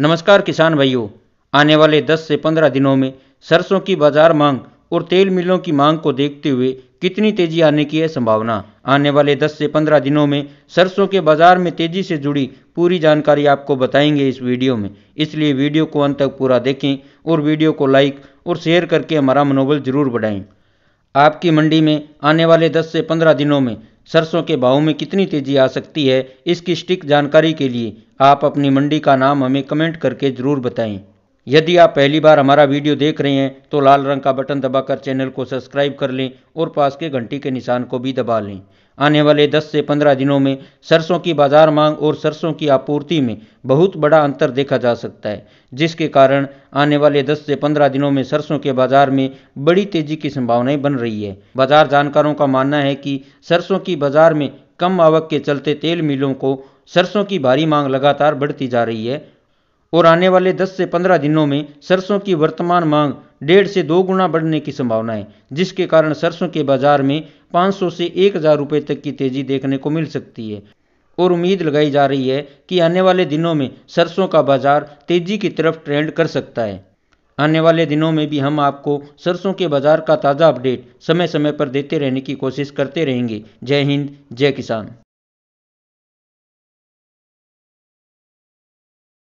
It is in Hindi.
नमस्कार किसान भाइयों आने वाले 10 से 15 दिनों में सरसों की बाजार मांग और तेल मिलों की मांग को देखते हुए कितनी तेजी आने की है संभावना आने वाले 10 से 15 दिनों में सरसों के बाजार में तेजी से जुड़ी पूरी जानकारी आपको बताएंगे इस वीडियो में इसलिए वीडियो को अंत तक पूरा देखें और वीडियो को लाइक और शेयर करके हमारा मनोबल जरूर बढ़ाएं आपकी मंडी में आने वाले 10 से 15 दिनों में सरसों के भाव में कितनी तेजी आ सकती है इसकी सटीक जानकारी के लिए आप अपनी मंडी का नाम हमें कमेंट करके जरूर बताएं? यदि आप पहली बार हमारा वीडियो देख रहे हैं तो लाल रंग का बटन दबाकर चैनल को सब्सक्राइब कर लें और पास के घंटी के निशान को भी दबा लें आने वाले 10 से 15 दिनों में सरसों की बाजार मांग और सरसों की आपूर्ति में बहुत बड़ा अंतर देखा जा सकता है जिसके कारण आने वाले 10 से 15 दिनों में सरसों के बाजार में बड़ी तेजी की संभावनाएं बन रही है बाजार जानकारों का मानना है कि सरसों की बाजार में कम आवक के चलते तेल मिलों को सरसों की भारी मांग लगातार बढ़ती जा रही है और आने वाले 10 से 15 दिनों में सरसों की वर्तमान मांग डेढ़ से दो गुना बढ़ने की संभावना है जिसके कारण सरसों के बाजार में 500 से एक हज़ार रुपये तक की तेज़ी देखने को मिल सकती है और उम्मीद लगाई जा रही है कि आने वाले दिनों में सरसों का बाजार तेज़ी की तरफ ट्रेंड कर सकता है आने वाले दिनों में भी हम आपको सरसों के बाजार का ताज़ा अपडेट समय समय पर देते रहने की कोशिश करते रहेंगे जय हिंद जय किसान